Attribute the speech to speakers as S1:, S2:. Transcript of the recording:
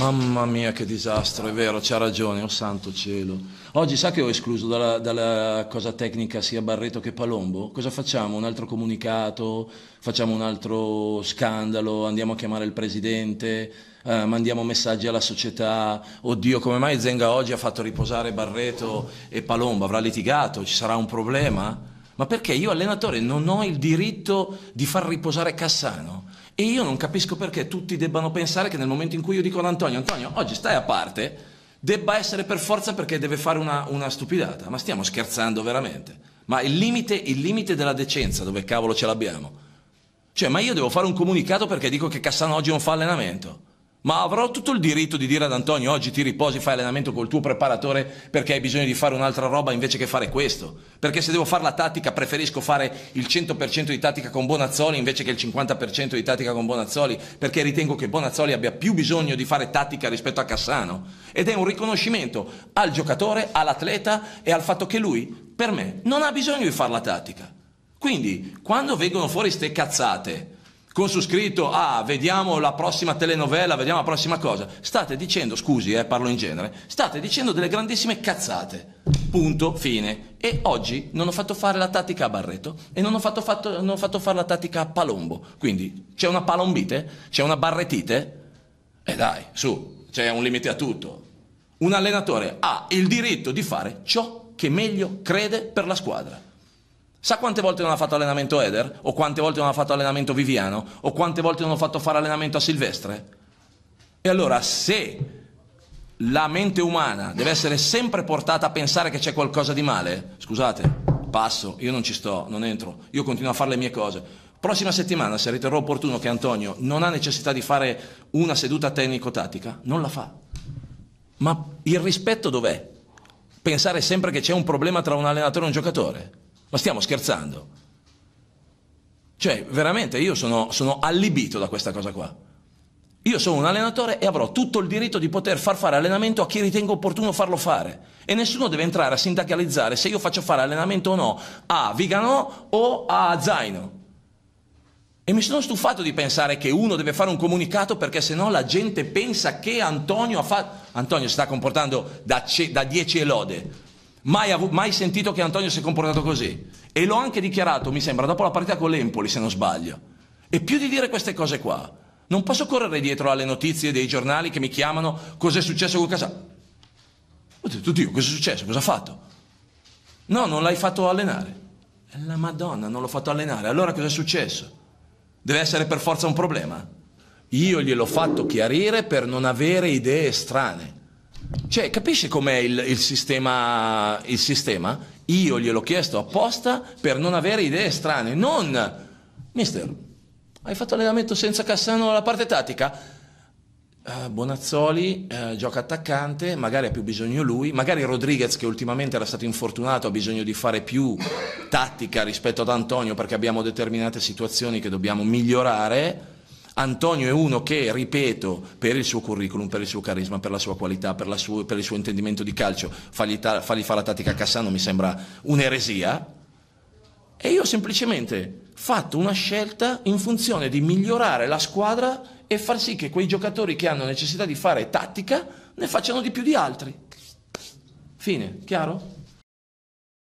S1: Mamma mia che disastro, è vero, c'ha ragione, oh santo cielo. Oggi sa che ho escluso dalla, dalla, cosa tecnica sia Barreto che Palombo? Cosa facciamo? Un altro comunicato? Facciamo un altro scandalo? Andiamo a chiamare il presidente? Eh, mandiamo messaggi alla società? Oddio, come mai Zenga oggi ha fatto riposare Barreto e Palombo? Avrà litigato? Ci sarà un problema? ma perché io allenatore non ho il diritto di far riposare Cassano? E io non capisco perché tutti debbano pensare che nel momento in cui io dico ad Antonio, Antonio, oggi stai a parte, debba essere per forza perché deve fare una, una stupidata. Ma stiamo scherzando veramente. Ma il limite, il limite della decenza, dove cavolo ce l'abbiamo? Cioè, ma io devo fare un comunicato perché dico che Cassano oggi non fa allenamento. Ma avrò tutto il diritto di dire ad Antonio oggi ti riposi, fai allenamento col tuo preparatore perché hai bisogno di fare un'altra roba invece che fare questo. Perché se devo fare la tattica preferisco fare il 100% di tattica con Bonazzoli invece che il 50% di tattica con Bonazzoli, perché ritengo che Bonazzoli abbia più bisogno di fare tattica rispetto a Cassano. Ed è un riconoscimento al giocatore, all'atleta e al fatto che lui, per me, non ha bisogno di fare la tattica. Quindi, quando vengono fuori ste cazzate con su scritto ah vediamo la prossima telenovela, vediamo la prossima cosa, state dicendo, scusi eh, parlo in genere, state dicendo delle grandissime cazzate, punto, fine. E oggi non ho fatto fare la tattica a Barreto e non ho fatto, fatto, non ho fatto fare la tattica a Palombo, quindi c'è una palombite, c'è una barretite, e dai, su, c'è un limite a tutto. Un allenatore ha il diritto di fare ciò che meglio crede per la squadra. Sa quante volte non ha fatto allenamento Eder? O quante volte non ha fatto allenamento Viviano? O quante volte non ha fatto fare allenamento a Silvestre? E allora se la mente umana deve essere sempre portata a pensare che c'è qualcosa di male, scusate, passo, io non ci sto, non entro, io continuo a fare le mie cose. Prossima settimana, se riterrò opportuno che Antonio non ha necessità di fare una seduta tecnico-tattica, non la fa. Ma il rispetto dov'è? Pensare sempre che c'è un problema tra un allenatore e un giocatore. Ma stiamo scherzando? Cioè, veramente, io sono, sono allibito da questa cosa qua. Io sono un allenatore e avrò tutto il diritto di poter far fare allenamento a chi ritengo opportuno farlo fare. E nessuno deve entrare a sindacalizzare se io faccio fare allenamento o no a Vigano o a Zaino. E mi sono stufato di pensare che uno deve fare un comunicato perché sennò la gente pensa che Antonio ha fatto... Antonio si sta comportando da, ce... da dieci e lode. Mai, mai, sentito che Antonio si è comportato così. E l'ho anche dichiarato, mi sembra, dopo la partita con l'Empoli, se non sbaglio. E più di dire queste cose qua, non posso correre dietro alle notizie dei giornali che mi chiamano cos'è successo con Casà. Ho detto, Dio, cosa è successo? Cosa ha fatto? No, non l'hai fatto allenare. Eh, la Madonna, non l'ho fatto allenare. Allora cosa è successo? Deve essere per forza un problema? Io gliel'ho fatto chiarire per non avere idee strane. Cioè, capisce com'è il, il, sistema, il sistema? Io gliel'ho chiesto apposta per non avere idee strane, non... Mister, hai fatto allenamento senza Cassano la parte tattica? Uh, Bonazzoli uh, gioca attaccante, magari ha più bisogno lui, magari Rodriguez che ultimamente era stato infortunato ha bisogno di fare più tattica rispetto ad Antonio perché abbiamo determinate situazioni che dobbiamo migliorare Antonio è uno che, ripeto, per il suo curriculum, per il suo carisma, per la sua qualità, per, sua, per il suo intendimento di calcio, fargli, ta- fargli fare la tattica a Cassano mi sembra un'eresia. E io ho semplicemente fatto una scelta in funzione di migliorare la squadra e far sì che quei giocatori che hanno necessità di fare tattica ne facciano di più di altri. Fine, chiaro?